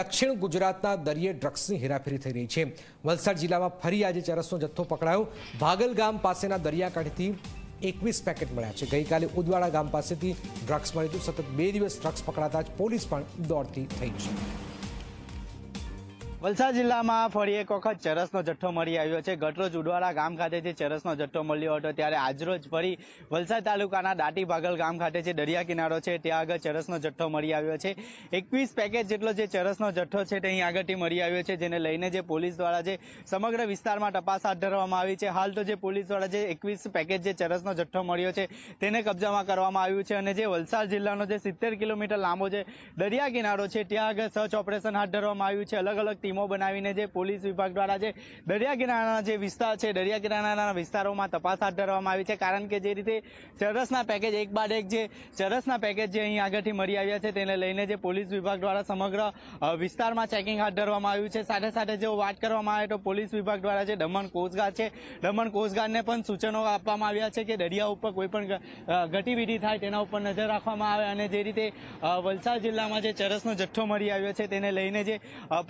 દક્ષિણ ગુજરાતના દરિયે ડ્રગ્સની હેરાફેરી થઈ રહી છે વલસાડ જિલ્લામાં ફરી આજે ચરસનો જથ્થો પકડાયો ભાગલ ગામ પાસેના દરિયાકાંઠેથી એકવીસ પેકેટ મળ્યા છે ગઈકાલે ઉદવાડા ગામ પાસેથી ડ્રગ્સ મળ્યું હતું સતત બે દિવસ ડ્રગ્સ પકડાતા જ પોલીસ પણ દોડતી થઈ છે વલસાડ જિલ્લામાં ફરી એક વખત ચરસનો જથ્થો મળી આવ્યો છે ગટરોજ ઉડવાળા ગામ ખાતેથી ચરસનો જથ્થો મળ્યો હતો ત્યારે આજરોજ ફરી વલસાડ તાલુકાના દાટી ભાગલ ગામ ખાતે જે દરિયા કિનારો છે ત્યાં આગળ ચરસનો જથ્થો મળી આવ્યો છે એકવીસ પેકેટ જેટલો જે ચરસનો જથ્થો છે તે અહીં આગળથી મળી આવ્યો છે જેને લઈને જે પોલીસ દ્વારા જે સમગ્ર વિસ્તારમાં તપાસ હાથ ધરવામાં આવી છે હાલ તો જે પોલીસ દ્વારા જે એકવીસ પેકેટ જે ચરસનો જથ્થો મળ્યો છે તેને કબજામાં કરવામાં આવ્યું છે અને જે વલસાડ જિલ્લાનો જે સિત્તેર કિલોમીટર લાંબો જે દરિયા કિનારો છે ત્યાં આગળ સર્ચ ઓપરેશન હાથ ધરવામાં આવ્યું છે અલગ અલગ ટીમો બનાવીને જે પોલીસ વિભાગ દ્વારા જે દરિયા કિનારાના જે વિસ્તાર છે દરિયા કિનારાના વિસ્તારોમાં તપાસ હાથ ધરવામાં આવી છે કારણ કે જે રીતે ચરસના પેકેજ એક બાદ એક જે ચરસના પેકેજ જે અહીં આગળથી મળી આવ્યા છે તેને લઈને જે પોલીસ વિભાગ દ્વારા સમગ્ર વિસ્તારમાં ચેકિંગ હાથ ધરવામાં આવ્યું છે સાથે સાથે જો વાત કરવામાં આવે તો પોલીસ વિભાગ દ્વારા જે દમણ કોસ્ટગાર્ડ છે દમણ કોસ્ટગાર્ડને પણ સૂચનો આપવામાં આવ્યા છે કે દરિયા ઉપર કોઈ પણ ગતિવિધિ થાય તેના ઉપર નજર રાખવામાં આવે અને જે રીતે વલસાડ જિલ્લામાં જે ચરસનો જથ્થો મળી આવ્યો છે તેને લઈને જે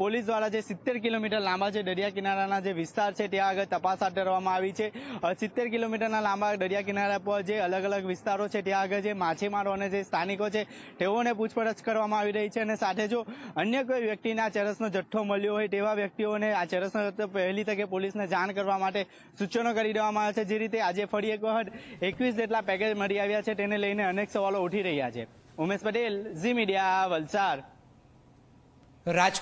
પોલીસ દ્વારા જે સિત્તેર કિલોમીટર લાંબા જે દરિયા કિનારાના જે વિસ્તાર છે ત્યાં આગળ તપાસ હાથ ધરવામાં આવી છે સિત્તેર કિલોમીટરના લાંબા દરિયા કિનારા પર જે અલગ અલગ વિસ્તારો છે ત્યાં આગળ જે માછીમારો અને જે સ્થાનિકો છે તેઓને પૂછપરછ કરવામાં આવી રહી છે અને સાથે જો અન્ય કોઈ વ્યક્તિને આ ચરસનો જથ્થો મળ્યો હોય તેવા વ્યક્તિઓને આ ચરસનો જથ્થો પહેલી તકે પોલીસને જાણ કરવા માટે સૂચનો કરી દેવામાં આવ્યા છે જે રીતે આજે ફરી એક વખત એકવીસ જેટલા પેકેજ મળી આવ્યા છે તેને લઈને અનેક સવાલો ઉઠી રહ્યા છે ઉમેશ પટેલ ઝી મીડિયા વલસાડ રાજ